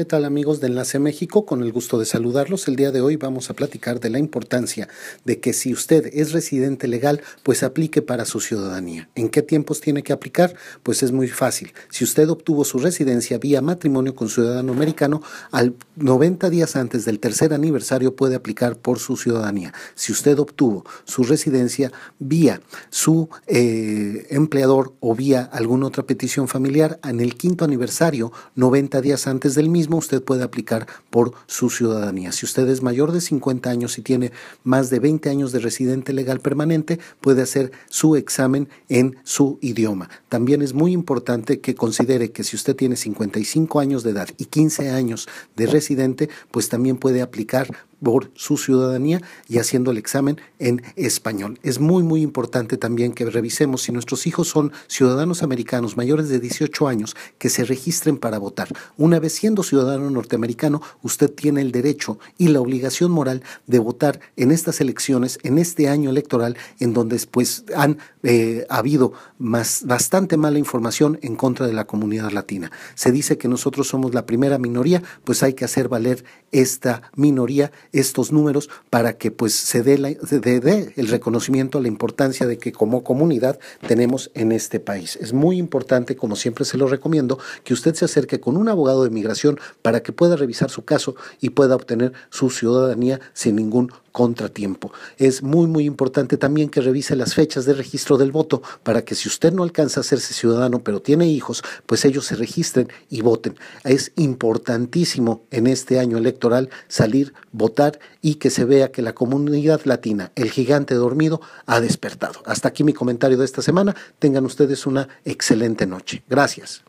¿Qué tal amigos de Enlace México? Con el gusto de saludarlos. El día de hoy vamos a platicar de la importancia de que si usted es residente legal, pues aplique para su ciudadanía. ¿En qué tiempos tiene que aplicar? Pues es muy fácil. Si usted obtuvo su residencia vía matrimonio con ciudadano americano, al 90 días antes del tercer aniversario puede aplicar por su ciudadanía. Si usted obtuvo su residencia vía su eh, empleador o vía alguna otra petición familiar, en el quinto aniversario, 90 días antes del mismo, usted puede aplicar por su ciudadanía. Si usted es mayor de 50 años y tiene más de 20 años de residente legal permanente, puede hacer su examen en su idioma. También es muy importante que considere que si usted tiene 55 años de edad y 15 años de residente, pues también puede aplicar por su ciudadanía y haciendo el examen en español. Es muy, muy importante también que revisemos si nuestros hijos son ciudadanos americanos mayores de 18 años que se registren para votar. Una vez siendo ciudadano norteamericano, usted tiene el derecho y la obligación moral de votar en estas elecciones, en este año electoral, en donde pues, han eh, habido más, bastante mala información en contra de la comunidad latina. Se dice que nosotros somos la primera minoría, pues hay que hacer valer esta minoría estos números para que pues se dé, se dé el reconocimiento a la importancia de que como comunidad tenemos en este país. Es muy importante, como siempre se lo recomiendo, que usted se acerque con un abogado de migración para que pueda revisar su caso y pueda obtener su ciudadanía sin ningún problema contratiempo. Es muy, muy importante también que revise las fechas de registro del voto para que si usted no alcanza a hacerse ciudadano pero tiene hijos, pues ellos se registren y voten. Es importantísimo en este año electoral salir, votar y que se vea que la comunidad latina, el gigante dormido, ha despertado. Hasta aquí mi comentario de esta semana. Tengan ustedes una excelente noche. Gracias.